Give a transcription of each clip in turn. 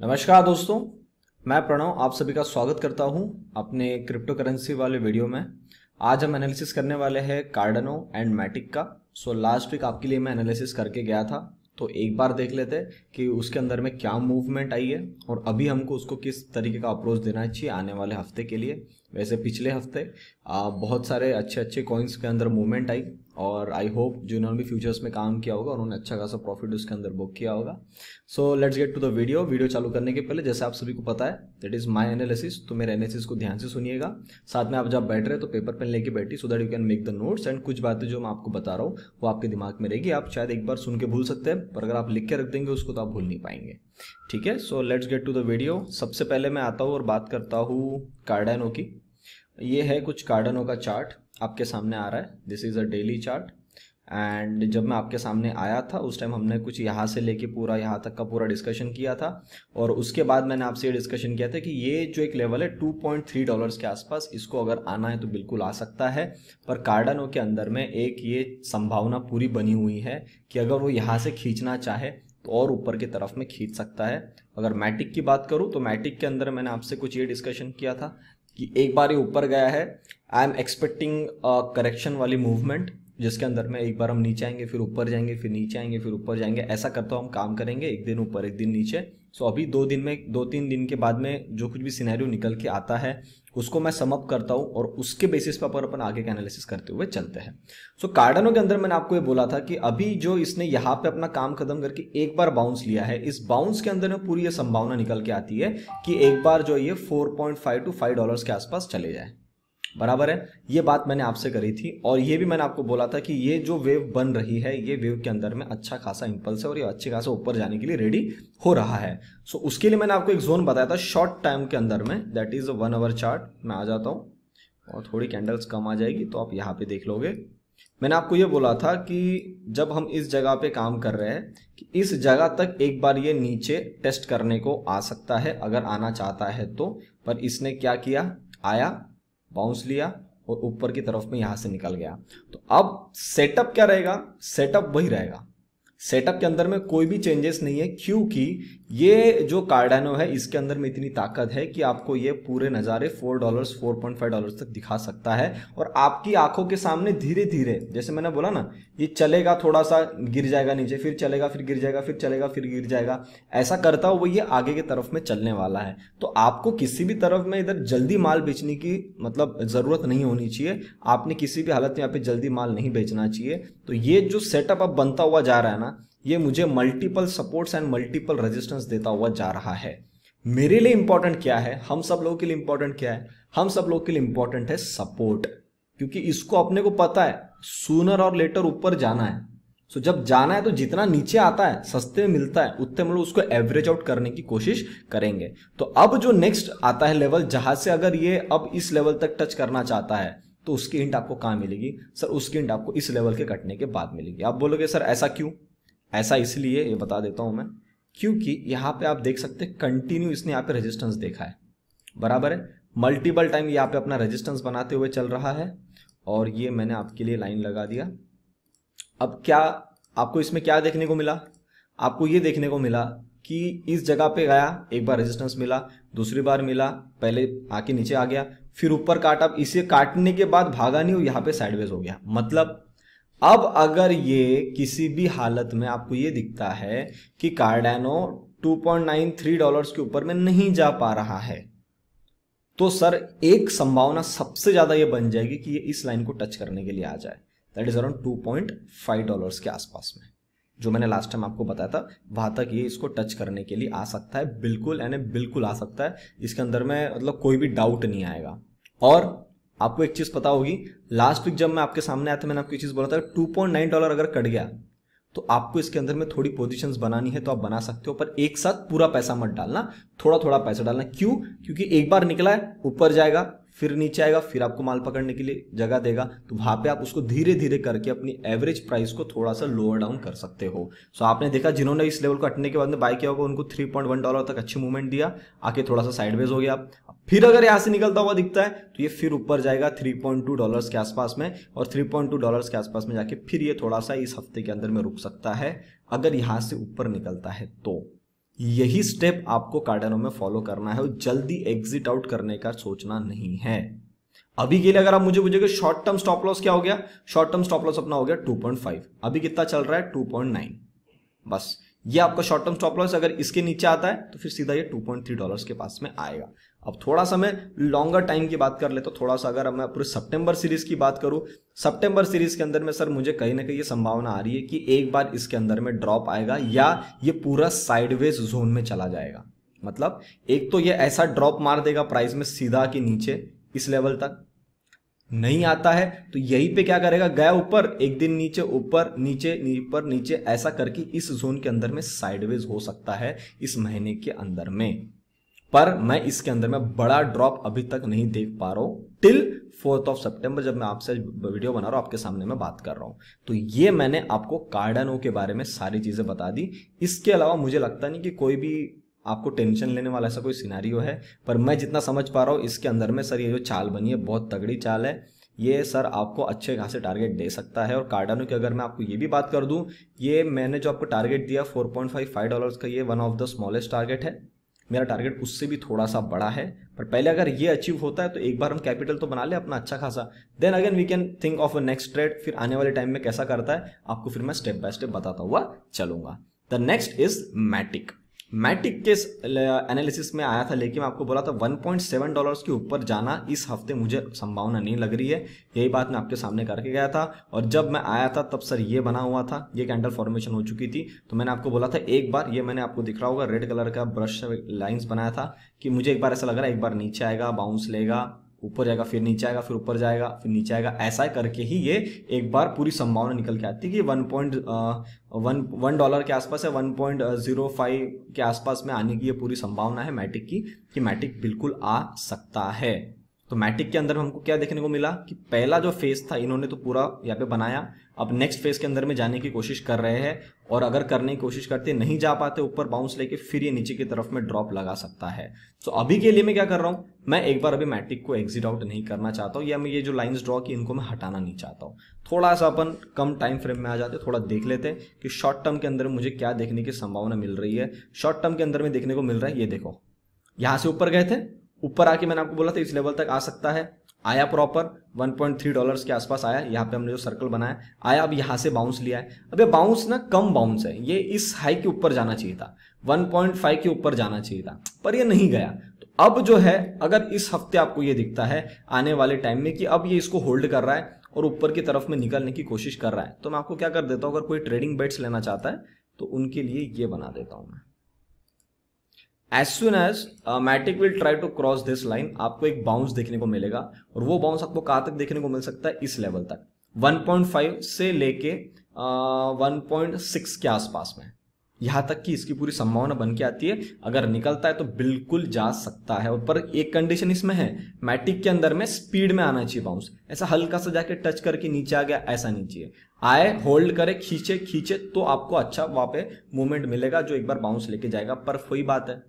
नमस्कार दोस्तों मैं प्रणव आप सभी का स्वागत करता हूं अपने क्रिप्टो करेंसी वाले वीडियो में आज हम एनालिसिस करने वाले हैं कार्डनो एंड मैटिक का सो लास्ट वीक आपके लिए मैं एनालिसिस करके गया था तो एक बार देख लेते कि उसके अंदर में क्या मूवमेंट आई है और अभी हमको उसको किस तरीके का अप्रोच देना चाहिए आने वाले हफ्ते के लिए वैसे पिछले हफ्ते बहुत सारे अच्छे अच्छे कॉइन्स के अंदर मूवमेंट आई और आई होप जिन्होंने भी फ्यूचर्स में काम किया होगा उन्होंने अच्छा खासा प्रॉफिट उसके अंदर बुक किया होगा so let's get to the video video चालू करने के पहले जैसे आप सभी को पता है दैट इज माई एनालिसिस तो मेरे एनालिसिस को ध्यान से सुनिएगा साथ में आप जब बैठ रहे तो पेपर पेन लेके बैठी so that you can make the notes and कुछ बातें जो मैं आपको बता रहा हूँ वो आपके दिमाग में रहेगी आप शायद एक बार सुन के भूल सकते हैं पर अगर आप लिख के रख देंगे उसको तो आप भूल नहीं पाएंगे ठीक है so let's get to the video सबसे पहले मैं आता हूँ और बात करता हूँ कार्डनो की ये है कुछ कार्डनो का चार्ट आपके सामने आ रहा है this is a daily chart and जब मैं आपके सामने आया था उस टाइम हमने कुछ यहाँ से लेके पूरा यहाँ तक का पूरा डिस्कशन किया था और उसके बाद मैंने आपसे ये डिस्कशन किया था कि ये जो एक लेवल है 2.3 डॉलर्स के आसपास इसको अगर आना है तो बिल्कुल आ सकता है पर कार्डनों के अंदर में एक ये संभावना पूरी बनी हुई है कि अगर वो यहाँ से खींचना चाहे तो और ऊपर की तरफ में खींच सकता है अगर मैटिक की बात करूँ तो मैटिक के अंदर मैंने आपसे कुछ ये डिस्कशन किया था कि एक बार ये ऊपर गया है आई एम एक्सपेक्टिंग करेक्शन वाली मूवमेंट जिसके अंदर में एक बार हम नीचे आएंगे फिर ऊपर जाएंगे फिर नीचे आएंगे फिर ऊपर जाएंगे ऐसा करता हम काम करेंगे एक दिन ऊपर एक दिन नीचे सो so, अभी दो दिन में दो तीन दिन के बाद में जो कुछ भी सिनेरियो निकल के आता है उसको मैं समअप करता हूँ और उसके बेसिस पर अपन आगे का एनालिसिस करते हुए चलते हैं सो so, के अंदर मैंने आपको ये बोला था कि अभी जो इसने यहाँ पे अपना काम खत्म करके एक बार बाउंस लिया है इस बाउंस के अंदर में पूरी ये संभावना निकल के आती है कि एक बार जो ये फोर टू फाइव डॉलर के आसपास चले जाए बराबर है ये बात मैंने आपसे करी थी और ये भी मैंने आपको बोला था कि ये जो वेव बन रही है ये वेव के अंदर में अच्छा खासा इंपल्स है और ये अच्छे खासा ऊपर जाने के लिए रेडी हो रहा है सो so, उसके लिए मैंने आपको एक जोन बताया था शॉर्ट टाइम के अंदर में that is one hour chart मैं आ जाता हूँ और थोड़ी कैंडल्स कम आ जाएगी तो आप यहाँ पे देख लोगे मैंने आपको ये बोला था कि जब हम इस जगह पे काम कर रहे हैं कि इस जगह तक एक बार ये नीचे टेस्ट करने को आ सकता है अगर आना चाहता है तो पर इसने क्या किया आया बाउंस लिया और ऊपर की तरफ में यहां से निकल गया तो अब सेटअप क्या रहेगा सेटअप वही रहेगा सेटअप के अंदर में कोई भी चेंजेस नहीं है क्योंकि ये जो कार्डानो है इसके अंदर में इतनी ताकत है कि आपको ये पूरे नज़ारे four dollars four point five dollar तक दिखा सकता है और आपकी आंखों के सामने धीरे धीरे जैसे मैंने बोला ना ये चलेगा थोड़ा सा गिर जाएगा नीचे फिर चलेगा फिर गिर जाएगा फिर चलेगा फिर गिर जाएगा ऐसा करता हुआ ये आगे की तरफ में चलने वाला है तो आपको किसी भी तरफ में इधर जल्दी माल बेचने की मतलब ज़रूरत नहीं होनी चाहिए आपने किसी भी हालत में यहाँ पे जल्दी माल नहीं बेचना चाहिए तो ये जो सेटअप अब बनता हुआ जा रहा है ना ये मुझे multiple supports and multiple resistance देता हुआ जा रहा है मेरे लिए इंपॉर्टेंट क्या है हम सब लोगों के लिए इंपॉर्टेंट क्या है हम सब लोग के लिए इंपॉर्टेंट है सपोर्ट क्योंकि इसको अपने को पता है सूनर और लेटर ऊपर जाना है सो जब जाना है तो जितना नीचे आता है सस्ते में मिलता है उतने हम लोग उसको एवरेज आउट करने की कोशिश करेंगे तो अब जो नेक्स्ट आता है लेवल जहां से अगर ये अब इस लेवल तक टच करना चाहता है तो उसकी इंट आपको कहाँ मिलेगी सर उसकी इंट आपको इस लेवल के कटने के बाद मिलेगी आप बोलोगे सर ऐसा क्यों ऐसा इसलिए ये बता देता हूँ मैं क्योंकि यहाँ पे आप देख सकते हैं कंटिन्यू इसने यहाँ पे रेजिस्टेंस देखा है बराबर है मल्टीपल टाइम यहाँ पे अपना रेजिस्टेंस बनाते हुए चल रहा है और ये मैंने आपके लिए लाइन लगा दिया अब क्या आपको इसमें क्या देखने को मिला आपको ये देखने को मिला कि इस जगह पे गया एक बार रेजिस्टेंस मिला दूसरी बार मिला पहले आके नीचे आ गया फिर ऊपर काटा इसे काटने के बाद भागा नहीं यहाँ पे साइडवेज हो गया मतलब अब अगर ये किसी भी हालत में आपको ये दिखता है कि कार्डेनो 2.93 डॉलर्स के ऊपर में नहीं जा पा रहा है तो सर एक संभावना सबसे ज़्यादा ये बन जाएगी कि ये इस लाइन को टच करने के लिए आ जाए दैट इज़ अराउंड 2.5 डॉलर्स के आसपास में जो मैंने लास्ट टाइम आपको बताया था वहां तक ये इसको टच करने के लिए आ सकता है बिल्कुल यानी बिल्कुल आ सकता है इसके अंदर में मतलब कोई भी डाउट नहीं आएगा और आपको एक चीज़ पता होगी लास्ट वीक जब मैं आपके सामने आया था मैंने आपको एक चीज़ बोला था टू पॉइंट नाइन डॉलर अगर कट गया तो आपको इसके अंदर में थोड़ी पोजीशन बनानी है तो आप बना सकते हो पर एक साथ पूरा पैसा मत डालना थोड़ा थोड़ा पैसा डालना क्यों क्योंकि एक बार निकला है ऊपर जाएगा फिर नीचे आएगा फिर आपको माल पकड़ने के लिए जगह देगा तो वहां पे आप उसको धीरे धीरे करके अपनी एवरेज प्राइस को थोड़ा सा लोअर डाउन कर सकते हो सो so आपने देखा जिन्होंने इस लेवल को हटने के बाद में बाय किया होगा उनको 3.1 डॉलर तक अच्छी मूवमेंट दिया आके थोड़ा सा साइडवेज हो गया फिर अगर यहां से निकलता हुआ दिखता है तो ये फिर ऊपर जाएगा 3.2 डॉलर्स के आसपास में और 3.2 डॉलर्स के आसपास में जाके फिर ये थोड़ा सा इस हफ्ते के अंदर में रुक सकता है अगर यहां से ऊपर निकलता है तो यही स्टेप आपको कार्डनों में फॉलो करना है और जल्दी एग्जिट आउट करने का सोचना नहीं है अभी के लिए अगर आप मुझे पूछेगा शॉर्ट टर्म स्टॉप लॉस क्या हो गया शॉर्ट टर्म स्टॉप लॉस अपना हो गया टू अभी कितना चल रहा है टू बस ये आपका शॉर्ट टर्म स्टॉप लॉस अगर इसके नीचे आता है तो फिर सीधा ये 2.3 डॉलर्स के पास में आएगा अब थोड़ा सा मैं लॉन्गर टाइम की बात कर ले तो थोड़ा सा अगर मैं पूरे सितंबर सीरीज की बात करूं सितंबर सीरीज के अंदर में सर मुझे कहीं ना कहीं ये संभावना आ रही है कि एक बार इसके अंदर में ड्रॉप आएगा या ये पूरा साइडवेज जोन में चला जाएगा मतलब एक तो ये ऐसा ड्रॉप मार देगा प्राइस में सीधा के नीचे इस लेवल तक नहीं आता है तो यही पे क्या करेगा गया ऊपर एक दिन नीचे ऊपर नीचे ऊपर नीचे ऐसा करके इस जोन के अंदर में साइडवेज हो सकता है इस महीने के अंदर में पर मैं इसके अंदर में बड़ा ड्रॉप अभी तक नहीं देख पा रहा हूं टिल फोर्थ ऑफ सितंबर जब मैं आपसे वीडियो बना रहा हूं आपके सामने मैं बात कर रहा हूं तो ये मैंने आपको कार्डनो के बारे में सारी चीज़ें बता दी इसके अलावा मुझे लगता नहीं कि कोई भी आपको टेंशन लेने वाला ऐसा कोई सिनारियो है पर मैं जितना समझ पा रहा हूँ इसके अंदर में सर ये जो चाल बनी है बहुत तगड़ी चाल है ये सर आपको अच्छे खासे टारगेट दे सकता है और कार्डानो की अगर मैं आपको ये भी बात कर दूं ये मैंने जो आपको टारगेट दिया 4.55 डॉलर्स का ये one of the smallest target है मेरा टारगेट उससे भी थोड़ा सा बड़ा है पर पहले अगर ये अचीव होता है तो एक बार हम कैपिटल तो बना ले अपना अच्छा खासा then again we can think of a next trade फिर आने वाले टाइम में कैसा करता है आपको फिर मैं स्टेप बाय स्टेप बताता हुआ चलूंगा the next is Matic Matic के एनालिसिस में आया था लेकिन मैं आपको बोला था 1.7 डॉलर्स के ऊपर जाना इस हफ्ते मुझे संभावना नहीं लग रही है यही बात मैं आपके सामने करके गया था और जब मैं आया था तब सर ये बना हुआ था ये कैंडल फॉर्मेशन हो चुकी थी तो मैंने आपको बोला था एक बार ये मैंने आपको दिख रहा होगा रेड कलर का ब्रश लाइन्स बनाया था कि मुझे एक बार ऐसा लग रहा है एक बार नीचे आएगा बाउंस लेगा ऊपर जाएगा फिर नीचे आएगा फिर ऊपर जाएगा फिर नीचे आएगा ऐसा करके ही ये एक बार पूरी संभावना निकल के आती है कि one point one one dollar के आसपास है वन पॉइंट जीरो फाइव के आसपास में आने की ये पूरी संभावना है मैटिक की कि मैटिक बिल्कुल आ सकता है तो मैटिक के अंदर हमको क्या देखने को मिला कि पहला जो फेज था इन्होंने तो पूरा यहाँ पे बनाया अब नेक्स्ट फेज के अंदर में जाने की कोशिश कर रहे हैं और अगर करने की कोशिश करते नहीं जा पाते ऊपर बाउंस लेके फिर ये नीचे की तरफ में ड्रॉप लगा सकता है सो अभी के लिए मैं क्या कर रहा हूं मैं एक बार अभी मैट्रिक को एग्जिट आउट नहीं करना चाहता हूं या मैं ये जो लाइंस ड्रॉ की इनको मैं हटाना नहीं चाहता हूं थोड़ा सा अपन कम टाइम फ्रेम में आ जाते थोड़ा देख लेते हैं कि शॉर्ट टर्म के अंदर मुझे क्या देखने की संभावना मिल रही है शॉर्ट टर्म के अंदर में देखने को मिल रहा है ये देखो यहां से ऊपर गए थे ऊपर आके मैंने आपको बोला था इस लेवल तक आ सकता है आया प्रॉपर 1.3 डॉलर्स के आसपास आया यहाँ पे हमने जो सर्कल बनाया आया अब यहाँ से बाउंस लिया है अब ये बाउंस ना कम बाउंस है ये इस हाई के ऊपर जाना चाहिए था 1.5 के ऊपर जाना चाहिए था पर ये नहीं गया तो अब जो है अगर इस हफ्ते आपको ये दिखता है आने वाले टाइम में कि अब ये इसको होल्ड कर रहा है और ऊपर की तरफ में निकलने की कोशिश कर रहा है तो मैं आपको क्या कर देता हूँ अगर कोई ट्रेडिंग बेट्स लेना चाहता है तो उनके लिए ये बना देता हूँ मैं as soon as Matic will try to cross this line आपको एक बाउंस देखने को मिलेगा और वो बाउंस आपको कहां तक देखने को मिल सकता है इस लेवल तक 1.5 से लेके uh, 1.6 के आसपास में यहां तक कि इसकी पूरी संभावना बन के आती है अगर निकलता है तो बिल्कुल जा सकता है पर एक कंडीशन इसमें है मैटिक के अंदर में स्पीड में आना चाहिए बाउंस ऐसा हल्का सा जाके टच करके नीचे आ गया ऐसा नहीं चाहिए आए होल्ड करे खींचे खींचे तो आपको अच्छा वहां पे मूवमेंट मिलेगा जो एक बार बाउंस लेके जाएगा पर कोई बात है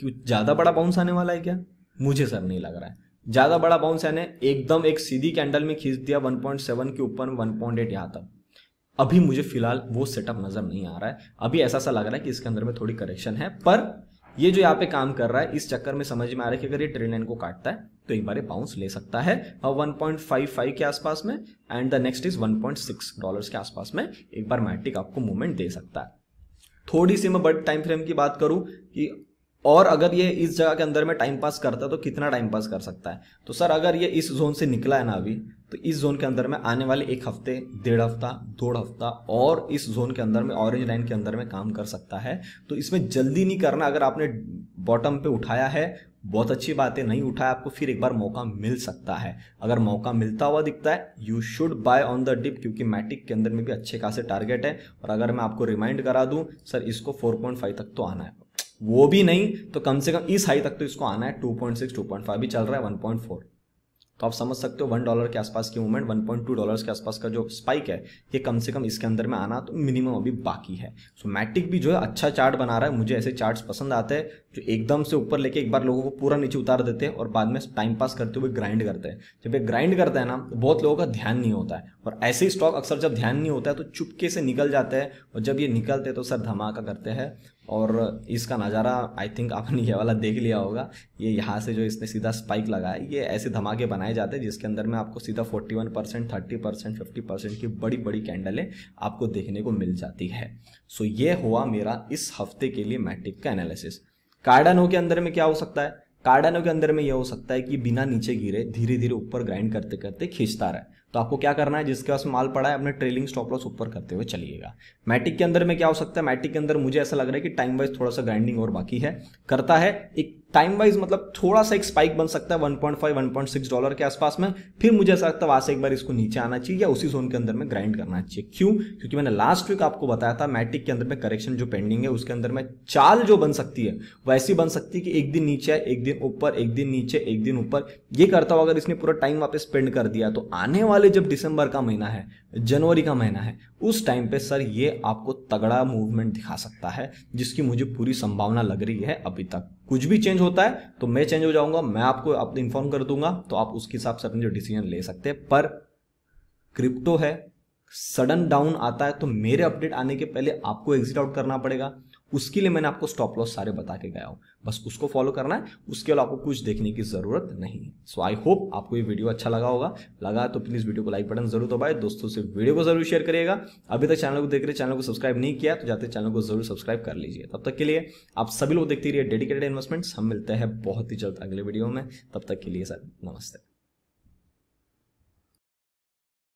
कि ज़्यादा बड़ा बाउंस आने वाला है क्या मुझे सर नहीं लग रहा है ज़्यादा बड़ा बाउंस है एकदम एक सीधी कैंडल में खींच दिया 1.7 के ऊपर 1.8 यहाँ तक अभी मुझे फिलहाल वो सेटअप नज़र नहीं आ रहा है अभी ऐसा सा लग रहा है कि इसके अंदर में थोड़ी करेक्शन है पर ये जो यहाँ पे काम कर रहा है इस चक्कर में समझ में आ रहा है कि अगर ये ट्रेन लाइन को काटता है तो एक बार बाउंस ले सकता है और 1.55 के आसपास में and the next is 1.6 dollars के आसपास में एक बार मैट्रिक आपको मूवमेंट दे सकता है थोड़ी सी मैं बट टाइम फ्रेम की बात करूं कि और अगर ये इस जगह के अंदर में टाइम पास करता है तो कितना टाइम पास कर सकता है तो सर अगर ये इस जोन से निकला है ना अभी तो इस जोन के अंदर में आने वाले एक हफ्ते डेढ़ हफ्ता दो हफ्ता और इस जोन के अंदर में ऑरेंज लाइन के अंदर में काम कर सकता है तो इसमें जल्दी नहीं करना अगर आपने बॉटम पे उठाया है बहुत अच्छी बात है नहीं उठाया आपको फिर एक बार मौका मिल सकता है अगर मौका मिलता हुआ दिखता है you should buy on the dip क्योंकि मैटिक के अंदर में भी अच्छे खासे टारगेट है और अगर मैं आपको रिमाइंड करा दूं सर इसको 4.5 तक तो आना है वो भी नहीं तो कम से कम इस हाई तक तो इसको आना है 2.6 2.5 भी चल रहा है 1.4 तो आप समझ सकते हो वन डॉलर के आसपास की मूवमेंट 1.2 डॉलर्स के आसपास का जो स्पाइक है ये कम से कम इसके अंदर में आना तो मिनिमम अभी बाकी है सो मैटिक भी जो है अच्छा चार्ट बना रहा है मुझे ऐसे चार्ट पसंद आते हैं जो एकदम से ऊपर लेके एक बार लोगों को पूरा नीचे उतार देते हैं और बाद में टाइम पास करते हुए ग्राइंड करते हैं जब ये ग्राइंड करता है ना तो बहुत लोगों का ध्यान नहीं होता है और ऐसे स्टॉक अक्सर जब ध्यान नहीं होता है तो चुपके से निकल जाते हैं और जब ये निकलते हैं तो सर धमाका करते हैं और इसका नज़ारा आई थिंक आपने ये वाला देख लिया होगा ये यहाँ से जो इसने सीधा स्पाइक लगाया ये ऐसे धमाके बनाए जाते हैं जिसके अंदर में आपको सीधा 41 percent thirty percent fifty percent की बड़ी बड़ी कैंडलें आपको देखने को मिल जाती है सो ये हुआ मेरा इस हफ्ते के लिए मैट्रिक का एनालिसिस कार्डनो के अंदर में क्या हो सकता है कार्डनो के अंदर में यह हो सकता है कि बिना नीचे गिरे धीरे धीरे ऊपर ग्राइंड करते करते खींचता रहे तो आपको क्या करना है जिसके पास माल पड़ा है अपने ट्रेलिंग स्टॉप लॉस ऊपर करते हुए चलिएगा मैटिक के अंदर में क्या हो सकता है मैटिक के अंदर मुझे ऐसा लग रहा है कि टाइम वाइज थोड़ा सा ग्राइंडिंग और बाकी है करता है एक टाइम वाइज मतलब थोड़ा सा एक स्पाइक बन सकता है 1.5 1.6 डॉलर के आसपास में फिर मुझे ऐसा लगता है वहां से एक बार इसको नीचे आना चाहिए या उसी जोन के अंदर में ग्राइंड करना चाहिए क्यों क्योंकि मैंने लास्ट वीक आपको बताया था मैट्रिक के अंदर में करेक्शन जो पेंडिंग है उसके अंदर में चाल जो बन सकती है वैसी बन सकती है कि एक दिन नीचे है एक दिन ऊपर एक दिन नीचे एक दिन ऊपर ये करता हुआ अगर इसने पूरा टाइम वापस स्पेंड कर दिया तो आने वाले जब दिसंबर का महीना है जनवरी का महीना है उस टाइम पे सर ये आपको तगड़ा मूवमेंट दिखा सकता है जिसकी मुझे पूरी संभावना लग रही है अभी तक कुछ भी चेंज होता है तो मैं चेंज हो जाऊंगा मैं आपको आप इन्फॉर्म कर दूंगा तो आप उसके हिसाब से अपने जो डिसीजन ले सकते हैं पर क्रिप्टो है सडन डाउन आता है तो मेरे अपडेट आने के पहले आपको एग्जिट आउट करना पड़ेगा उसके लिए मैंने आपको स्टॉप लॉस सारे बता के गया हूँ बस उसको फॉलो करना है उसके अलावा आपको कुछ देखने की ज़रूरत नहीं है सो आई होप आपको ये वीडियो अच्छा लगा होगा लगा तो प्लीज़ वीडियो को लाइक बटन जरूर दबाए दोस्तों से वीडियो को जरूर शेयर करिएगा अभी तक चैनल को देख रहे चैनल को सब्सक्राइब नहीं किया तो जाते चैनल को जरूर सब्सक्राइब कर लीजिए तब तक के लिए आप सभी लोग देखते रहिए डेडिकेटेड इन्वेस्टमेंट्स हम मिलते हैं बहुत ही जल्द अगले वीडियो में तब तक के लिए सर नमस्ते